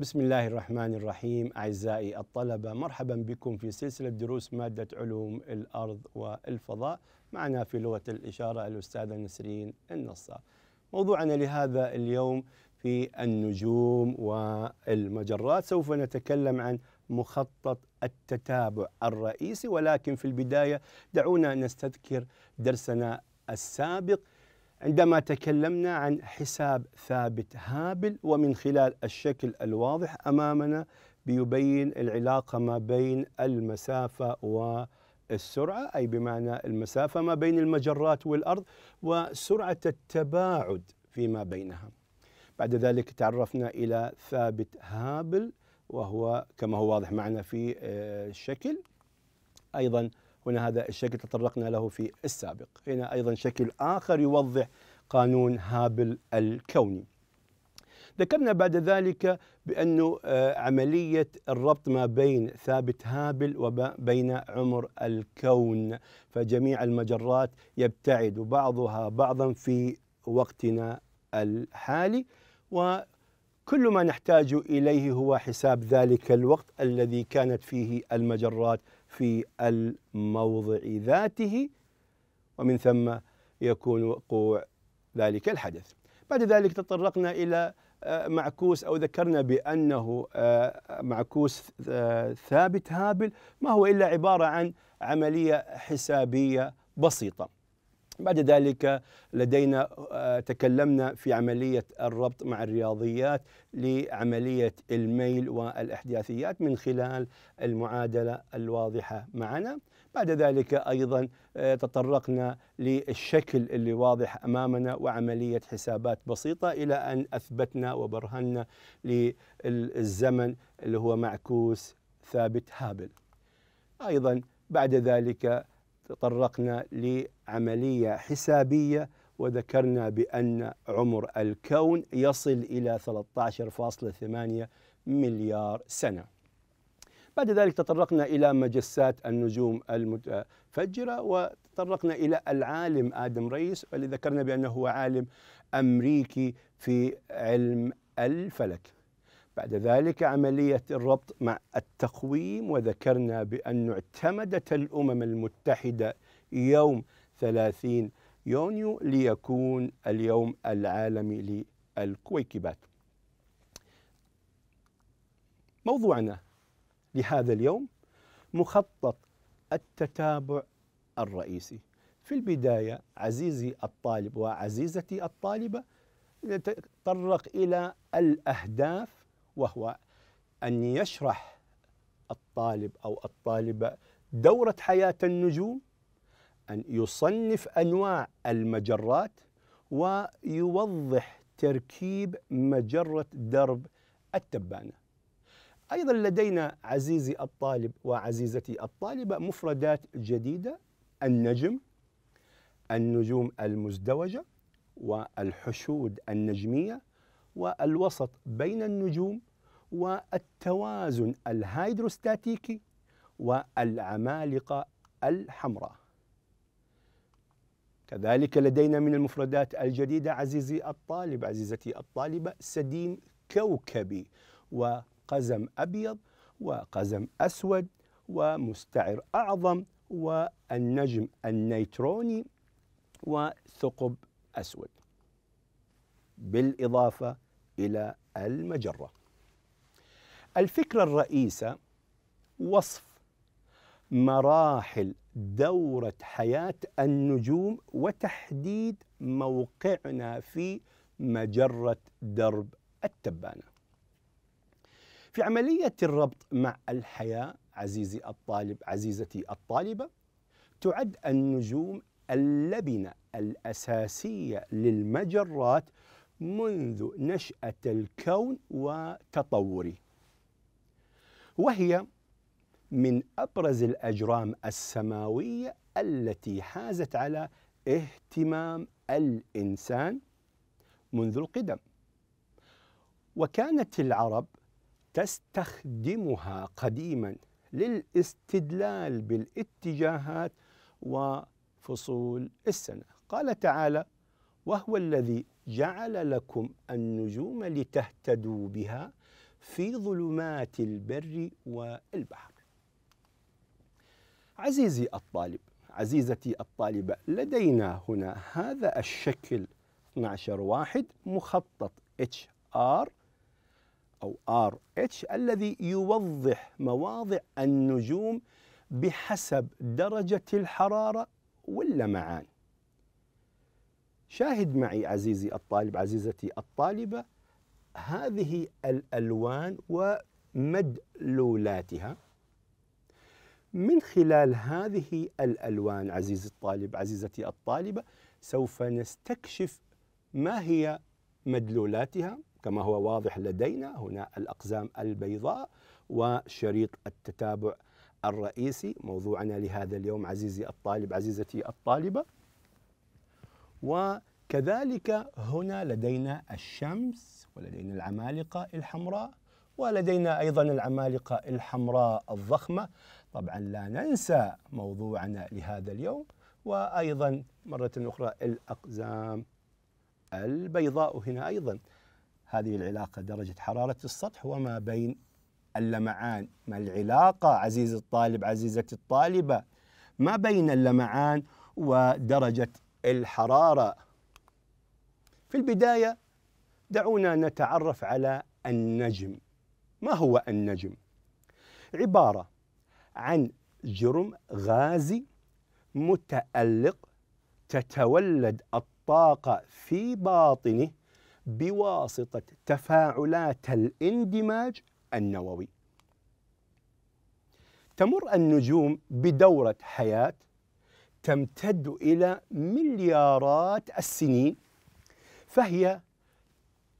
بسم الله الرحمن الرحيم أعزائي الطلبة مرحبا بكم في سلسلة دروس مادة علوم الأرض والفضاء معنا في لغة الإشارة الأستاذة نسرين النصار موضوعنا لهذا اليوم في النجوم والمجرات سوف نتكلم عن مخطط التتابع الرئيسي ولكن في البداية دعونا نستذكر درسنا السابق عندما تكلمنا عن حساب ثابت هابل ومن خلال الشكل الواضح امامنا بيبين العلاقه ما بين المسافه والسرعه اي بمعنى المسافه ما بين المجرات والارض وسرعه التباعد فيما بينها. بعد ذلك تعرفنا الى ثابت هابل وهو كما هو واضح معنا في آه، الشكل ايضا هنا هذا الشكل تطرقنا له في السابق هنا أيضا شكل آخر يوضح قانون هابل الكوني ذكرنا بعد ذلك بأن آه، عملية الربط ما بين ثابت هابل وبين عمر الكون فجميع المجرات يبتعد بعضها بعضا في وقتنا الحالي وكل ما نحتاج إليه هو حساب ذلك الوقت الذي كانت فيه المجرات في الموضع ذاته ومن ثم يكون وقوع ذلك الحدث بعد ذلك تطرقنا إلى آه، معكوس أو ذكرنا بأنه آه، معكوس آه، ثابت هابل ما هو إلا عبارة عن عملية حسابية بسيطة بعد ذلك لدينا آه، تكلمنا في عملية الربط مع الرياضيات لعملية الميل والإحداثيات من خلال المعادلة الواضحة معنا بعد ذلك أيضا آه، تطرقنا للشكل اللي واضح أمامنا وعملية حسابات بسيطة إلى أن أثبتنا وبرهنا للزمن اللي هو معكوس ثابت هابل أيضا بعد ذلك تطرقنا لعملية حسابية وذكرنا بأن عمر الكون يصل إلى 13.8 مليار سنة بعد ذلك تطرقنا إلى مجسات النجوم المتفجرة وتطرقنا إلى العالم آدم ريس والذي ذكرنا بأنه هو عالم أمريكي في علم الفلك بعد ذلك عملية الربط مع التقويم وذكرنا بأن اعتمدت الأمم المتحدة يوم 30 يونيو ليكون اليوم العالمي للكويكبات موضوعنا لهذا اليوم مخطط التتابع الرئيسي في البداية عزيزي الطالب وعزيزتي الطالبة نتطرق إلى الأهداف وهو أن يشرح الطالب أو الطالبة دورة حياة النجوم أن يصنف أنواع المجرات ويوضح تركيب مجرة درب التبانة أيضا لدينا عزيزي الطالب وعزيزتي الطالبة مفردات جديدة النجم النجوم المزدوجة والحشود النجمية والوسط بين النجوم والتوازن الهيدروستاتيكي والعمالقة الحمراء كذلك لدينا من المفردات الجديدة عزيزي الطالب عزيزتي الطالبة سديم كوكبي وقزم أبيض وقزم أسود ومستعر أعظم والنجم النيتروني وثقب أسود بالإضافة إلى المجرة الفكرة الرئيسة وصف مراحل دورة حياة النجوم وتحديد موقعنا في مجرة درب التبانة. في عملية الربط مع الحياة عزيزي الطالب عزيزتي الطالبة تعد النجوم اللبنة الأساسية للمجرات منذ نشأة الكون وتطوره وهي من ابرز الاجرام السماويه التي حازت على اهتمام الانسان منذ القدم وكانت العرب تستخدمها قديما للاستدلال بالاتجاهات وفصول السنه قال تعالى وهو الذي جعل لكم النجوم لتهتدوا بها في ظلمات البر والبحر عزيزي الطالب عزيزتي الطالبة لدينا هنا هذا الشكل 12 واحد مخطط HR أو RH الذي يوضح مواضع النجوم بحسب درجة الحرارة واللمعان شاهد معي عزيزي الطالب عزيزتي الطالبة هذه الألوان ومدلولاتها من خلال هذه الألوان عزيزي الطالب عزيزتي الطالبة سوف نستكشف ما هي مدلولاتها كما هو واضح لدينا هنا الأقزام البيضاء وشريط التتابع الرئيسي موضوعنا لهذا اليوم عزيزي الطالب عزيزتي الطالبة و كذلك هنا لدينا الشمس ولدينا العمالقة الحمراء ولدينا أيضا العمالقة الحمراء الضخمة طبعا لا ننسى موضوعنا لهذا اليوم وأيضا مرة أخرى الأقزام البيضاء هنا أيضا هذه العلاقة درجة حرارة السطح وما بين اللمعان ما العلاقة عزيز الطالب عزيزة الطالبة ما بين اللمعان ودرجة الحرارة في البداية دعونا نتعرف على النجم ما هو النجم؟ عبارة عن جرم غازي متألق تتولد الطاقة في باطنه بواسطة تفاعلات الاندماج النووي. تمر النجوم بدورة حياة تمتد إلى مليارات السنين فهي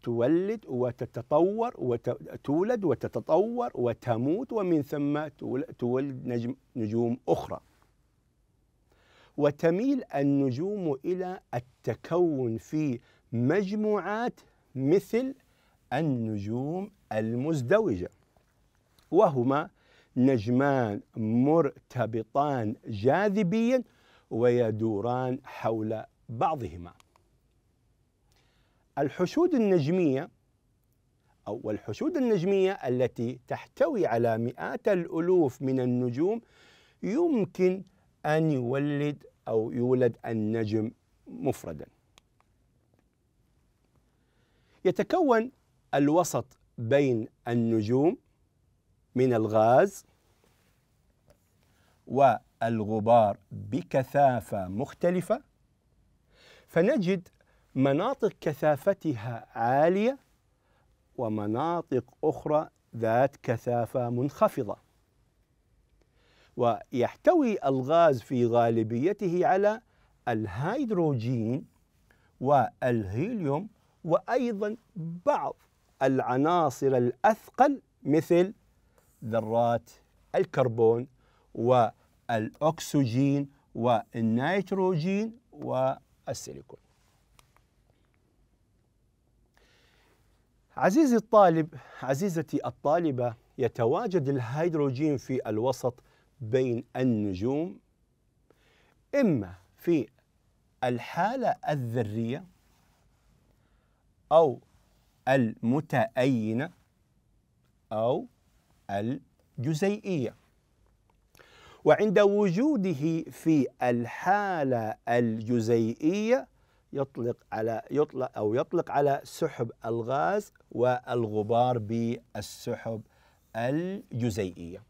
تولد وتتطور وتولد وتتطور وتموت ومن ثم تولد نجم نجوم أخرى وتميل النجوم إلى التكون في مجموعات مثل النجوم المزدوجة وهما نجمان مرتبطان جاذبيا ويدوران حول بعضهما الحشود النجمية أو الحشود النجمية التي تحتوي على مئات الألوف من النجوم يمكن أن يولد أو يولد النجم مفردا يتكون الوسط بين النجوم من الغاز والغبار بكثافة مختلفة فنجد مناطق كثافتها عاليه ومناطق اخرى ذات كثافه منخفضه ويحتوي الغاز في غالبيته على الهيدروجين والهيليوم وايضا بعض العناصر الاثقل مثل ذرات الكربون والاكسجين والنيتروجين والسيليكون عزيزي الطالب عزيزتي الطالبة يتواجد الهيدروجين في الوسط بين النجوم إما في الحالة الذرية أو المتأينة أو الجزيئية وعند وجوده في الحالة الجزيئية يطلق على يطلق أو يطلق على سحب الغاز والغبار بالسحب الجزيئية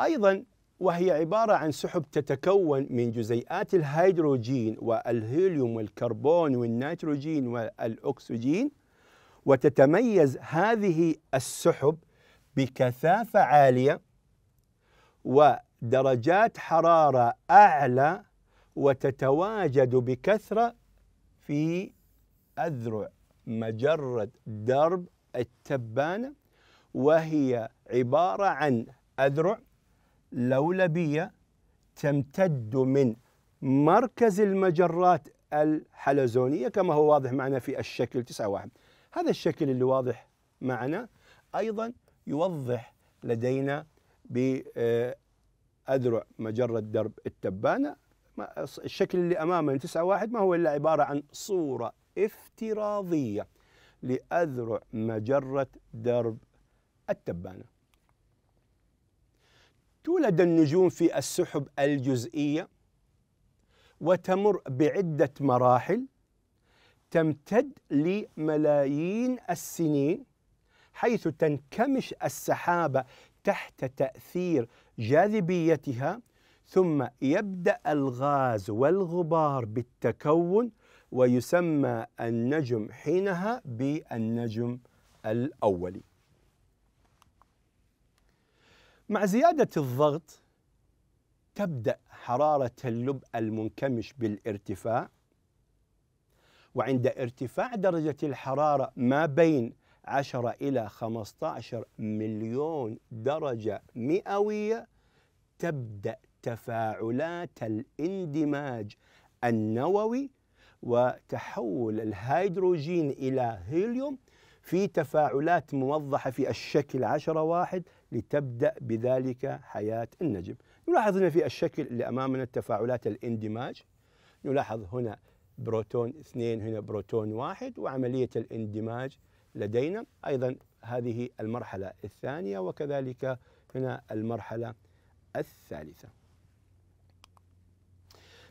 أيضا وهي عبارة عن سحب تتكون من جزيئات الهيدروجين والهيليوم والكربون والنيتروجين والأكسجين وتتميز هذه السحب بكثافة عالية و درجات حرارة أعلى وتتواجد بكثرة في أذرع مجرة درب التبانة وهي عبارة عن أذرع لولبية تمتد من مركز المجرات الحلزونية كما هو واضح معنا في الشكل 9.1 هذا الشكل اللي واضح معنا أيضا يوضح لدينا آه، أذرع مجرة درب التبانة الشكل اللي أمامنا تسعة واحد ما هو إلا عبارة عن صورة افتراضية لأذرع مجرة درب التبانة تولد النجوم في السحب الجزئية وتمر بعدة مراحل تمتد لملايين السنين حيث تنكمش السحابة تحت تأثير جاذبيتها ثم يبدأ الغاز والغبار بالتكون ويسمى النجم حينها بالنجم الأولي مع زيادة الضغط تبدأ حرارة اللب المنكمش بالارتفاع وعند ارتفاع درجة الحرارة ما بين 10 إلى 15 مليون درجة مئوية تبدأ تفاعلات الاندماج النووي وتحول الهيدروجين إلى هيليوم في تفاعلات موضحة في الشكل عشرة واحد لتبدأ بذلك حياة النجم نلاحظ هنا في الشكل اللي أمامنا التفاعلات الاندماج نلاحظ هنا بروتون اثنين هنا بروتون واحد وعملية الاندماج لدينا أيضا هذه المرحلة الثانية وكذلك هنا المرحلة الثالثة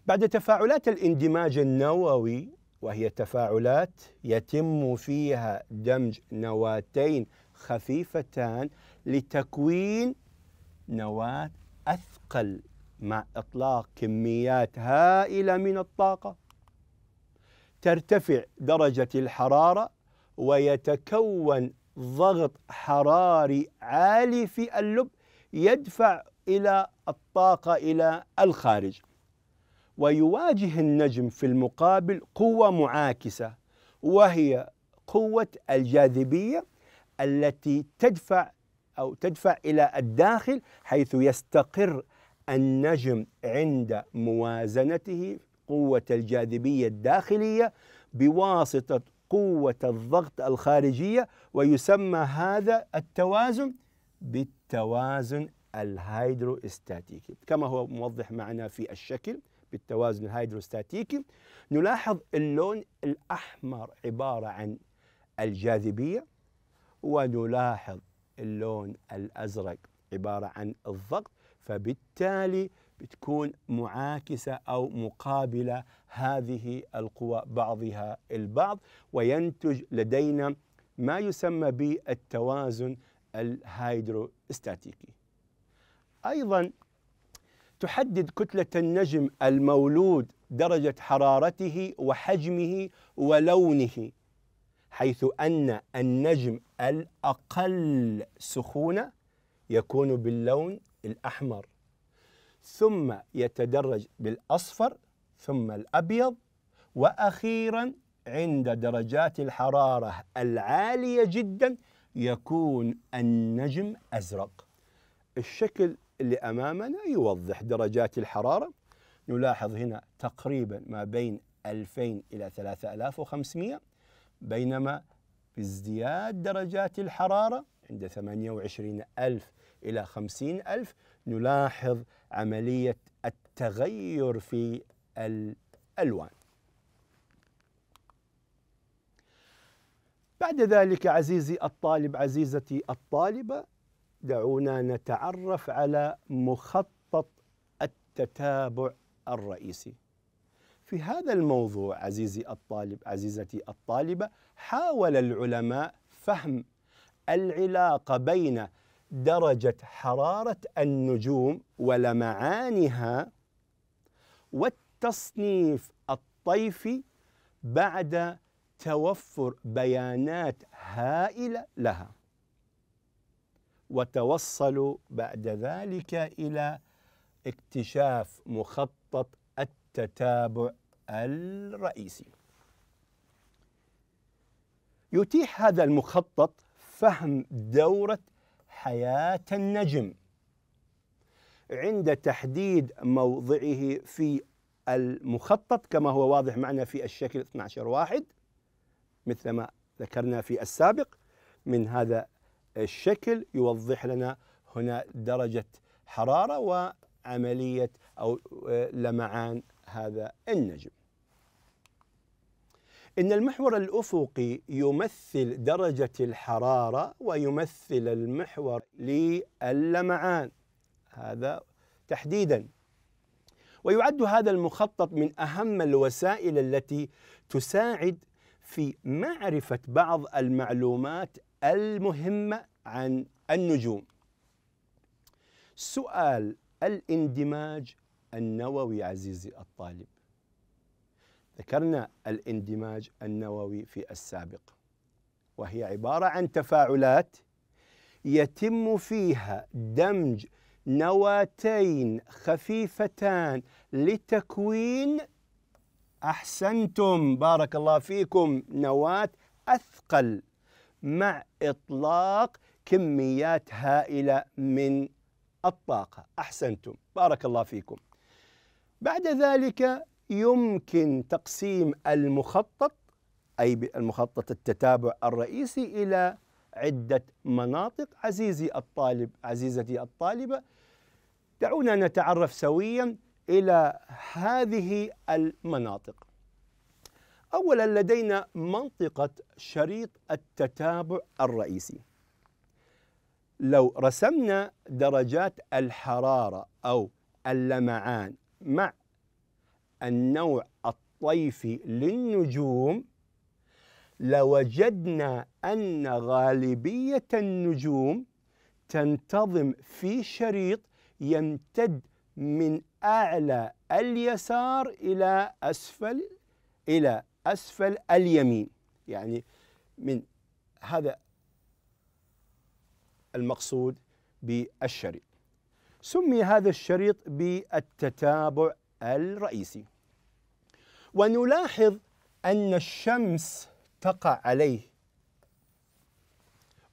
بعد تفاعلات الاندماج النووي وهي تفاعلات يتم فيها دمج نواتين خفيفتان لتكوين نواة أثقل مع إطلاق كميات هائلة من الطاقة ترتفع درجة الحرارة ويتكون ضغط حراري عالي في اللب يدفع إلى الطاقة إلى الخارج ويواجه النجم في المقابل قوة معاكسة وهي قوة الجاذبية التي تدفع أو تدفع إلى الداخل حيث يستقر النجم عند موازنته قوة الجاذبية الداخلية بواسطة قوة الضغط الخارجية ويسمى هذا التوازن بالتوازن الهيدروستاتيكي كما هو موضح معنا في الشكل بالتوازن الهيدروستاتيكي نلاحظ اللون الأحمر عبارة عن الجاذبية ونلاحظ اللون الأزرق عبارة عن الضغط فبالتالي بتكون معاكسة أو مقابلة هذه القوى بعضها البعض وينتج لدينا ما يسمى بالتوازن الهيدروستاتيكي أيضا تحدد كتلة النجم المولود درجة حرارته وحجمه ولونه حيث أن النجم الأقل سخونة يكون باللون الأحمر ثم يتدرج بالأصفر ثم الأبيض وأخيرا عند درجات الحرارة العالية جدا يكون النجم أزرق الشكل اللي أمامنا يوضح درجات الحرارة نلاحظ هنا تقريبا ما بين 2000 إلى 3500 بينما بازدياد درجات الحرارة عند 28000 إلى 50000 نلاحظ عملية التغير في الألوان بعد ذلك عزيزي الطالب عزيزتي الطالبة دعونا نتعرف على مخطط التتابع الرئيسي في هذا الموضوع عزيزي الطالب عزيزتي الطالبه حاول العلماء فهم العلاقه بين درجه حراره النجوم ولمعانها والتصنيف الطيفي بعد توفر بيانات هائله لها وتوصلوا بعد ذلك الى اكتشاف مخطط التتابع الرئيسي. يتيح هذا المخطط فهم دوره حياه النجم عند تحديد موضعه في المخطط كما هو واضح معنا في الشكل 12 واحد مثل ما ذكرنا في السابق من هذا الشكل يوضح لنا هنا درجة حرارة وعملية أو آه، لمعان هذا النجم إن المحور الأفقي يمثل درجة الحرارة ويمثل المحور للمعان هذا تحديدا ويعد هذا المخطط من أهم الوسائل التي تساعد في معرفة بعض المعلومات المهمة عن النجوم سؤال الاندماج النووي عزيزي الطالب ذكرنا الاندماج النووي في السابق وهي عبارة عن تفاعلات يتم فيها دمج نواتين خفيفتان لتكوين أحسنتم بارك الله فيكم نواة أثقل مع إطلاق كميات هائلة من الطاقة أحسنتم بارك الله فيكم بعد ذلك يمكن تقسيم المخطط أي المخطط التتابع الرئيسي إلى عدة مناطق عزيزي الطالب عزيزتي الطالبة دعونا نتعرف سويا إلى هذه المناطق أولا لدينا منطقة شريط التتابع الرئيسي لو رسمنا درجات الحرارة أو اللمعان مع النوع الطيفي للنجوم لوجدنا أن غالبية النجوم تنتظم في شريط يمتد من أعلى اليسار إلى أسفل إلى أسفل اليمين يعني من هذا المقصود بالشريط سمي هذا الشريط بالتتابع الرئيسي ونلاحظ أن الشمس تقع عليه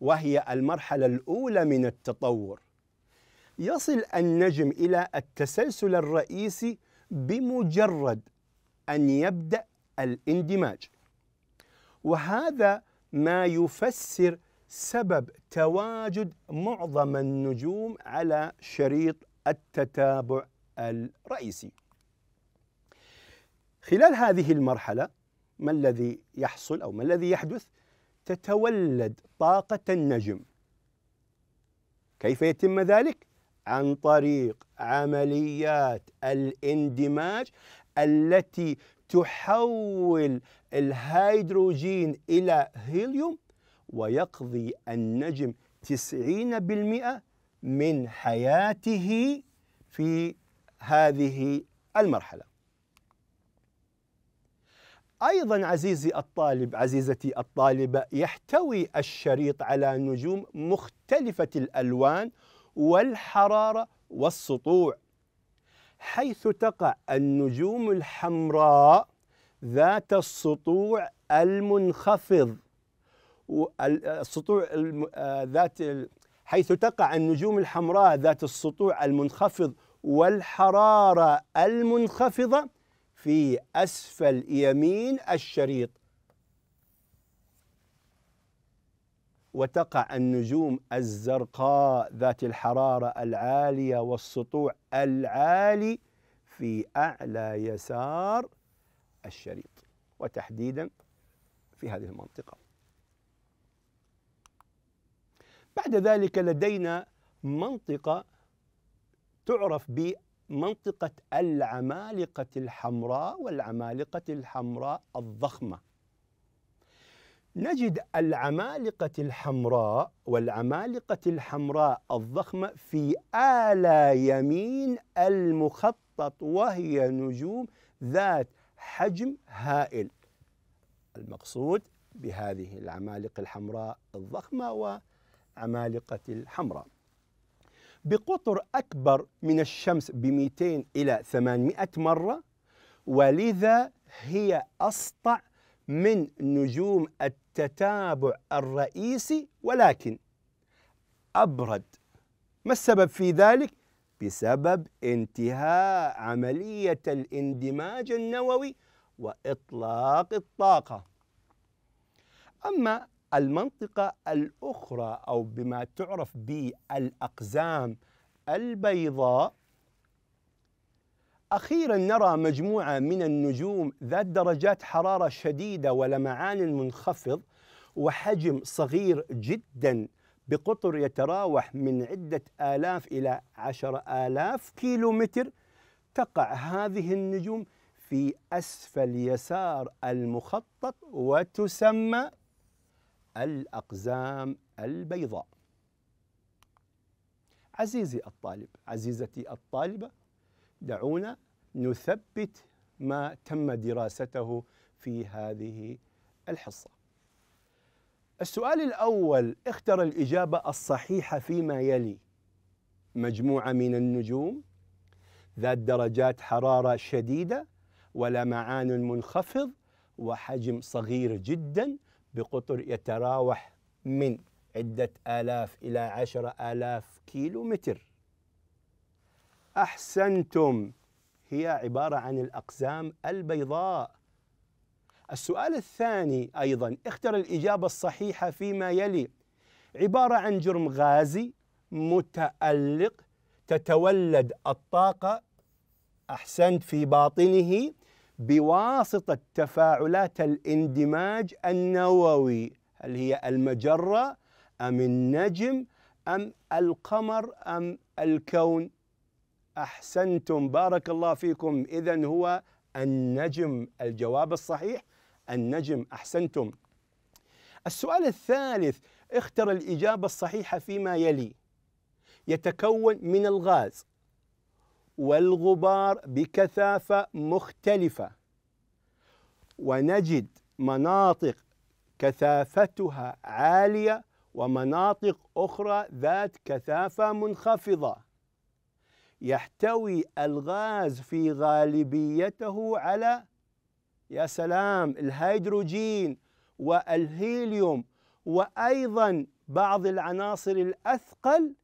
وهي المرحلة الأولى من التطور يصل النجم إلى التسلسل الرئيسي بمجرد أن يبدأ الاندماج وهذا ما يفسر سبب تواجد معظم النجوم على شريط التتابع الرئيسي خلال هذه المرحلة ما الذي يحصل أو ما الذي يحدث تتولد طاقة النجم كيف يتم ذلك؟ عن طريق عمليات الاندماج التي تحول الهيدروجين إلى هيليوم ويقضي النجم 90% من حياته في هذه المرحلة أيضا عزيزي الطالب عزيزتي الطالبة يحتوي الشريط على نجوم مختلفة الألوان والحرارة والسطوع حيث تقع النجوم الحمراء ذات السطوع المنخفض السطوع آه ذات حيث تقع النجوم الحمراء ذات السطوع المنخفض والحرارة المنخفضة في أسفل يمين الشريط وتقع النجوم الزرقاء ذات الحرارة العالية والسطوع العالي في أعلى يسار الشريط وتحديدا في هذه المنطقة بعد ذلك لدينا منطقة تعرف بمنطقة العمالقة الحمراء والعمالقة الحمراء الضخمة نجد العمالقة الحمراء والعمالقة الحمراء الضخمة في آلى يمين المخطط وهي نجوم ذات حجم هائل المقصود بهذه العمالقة الحمراء الضخمة وعمالقة الحمراء بقطر أكبر من الشمس ب 200 إلى 800 مرة ولذا هي أسطع من نجوم التتابع الرئيسي ولكن أبرد ما السبب في ذلك؟ بسبب انتهاء عملية الاندماج النووي وإطلاق الطاقة أما المنطقة الأخرى أو بما تعرف بالأقزام البيضاء أخيرا نرى مجموعة من النجوم ذات درجات حرارة شديدة ولمعان منخفض وحجم صغير جدا بقطر يتراوح من عدة آلاف إلى عشر آلاف كيلو متر تقع هذه النجوم في أسفل يسار المخطط وتسمى الأقزام البيضاء عزيزي الطالب عزيزتي الطالبة دعونا نثبت ما تم دراسته في هذه الحصه. السؤال الاول اختر الاجابه الصحيحه فيما يلي مجموعه من النجوم ذات درجات حراره شديده ولمعان منخفض وحجم صغير جدا بقطر يتراوح من عدة آلاف إلى عشرة آلاف كيلو متر أحسنتم هي عبارة عن الاقزام البيضاء السؤال الثاني أيضا اختر الإجابة الصحيحة فيما يلي عبارة عن جرم غازي متألق تتولد الطاقة أحسنت في باطنه بواسطة تفاعلات الاندماج النووي هل هي المجرة أم النجم أم القمر أم الكون احسنتم بارك الله فيكم اذا هو النجم الجواب الصحيح النجم احسنتم السؤال الثالث اختر الاجابه الصحيحه فيما يلي يتكون من الغاز والغبار بكثافه مختلفه ونجد مناطق كثافتها عاليه ومناطق اخرى ذات كثافه منخفضه يحتوي الغاز في غالبيته على يا سلام الهيدروجين والهيليوم وايضا بعض العناصر الاثقل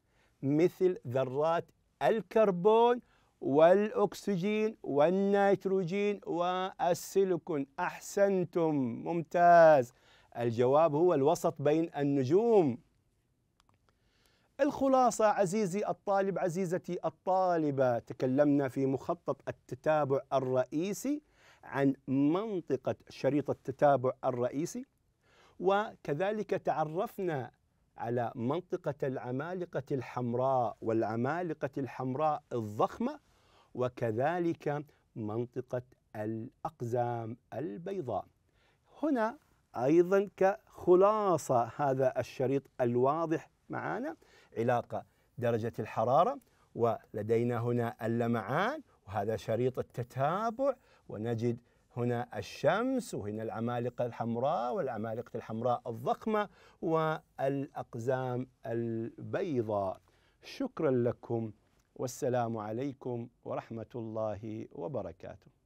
مثل ذرات الكربون والاكسجين والنيتروجين والسيليكون احسنتم ممتاز الجواب هو الوسط بين النجوم الخلاصة عزيزي الطالب عزيزتي الطالبة تكلمنا في مخطط التتابع الرئيسي عن منطقة شريط التتابع الرئيسي وكذلك تعرفنا على منطقة العمالقة الحمراء والعمالقة الحمراء الضخمة وكذلك منطقة الأقزام البيضاء هنا أيضا كخلاصة هذا الشريط الواضح معنا علاقة درجة الحرارة ولدينا هنا اللمعان وهذا شريط التتابع ونجد هنا الشمس وهنا العمالقة الحمراء والعمالقة الحمراء الضخمة والأقزام البيضاء شكرا لكم والسلام عليكم ورحمة الله وبركاته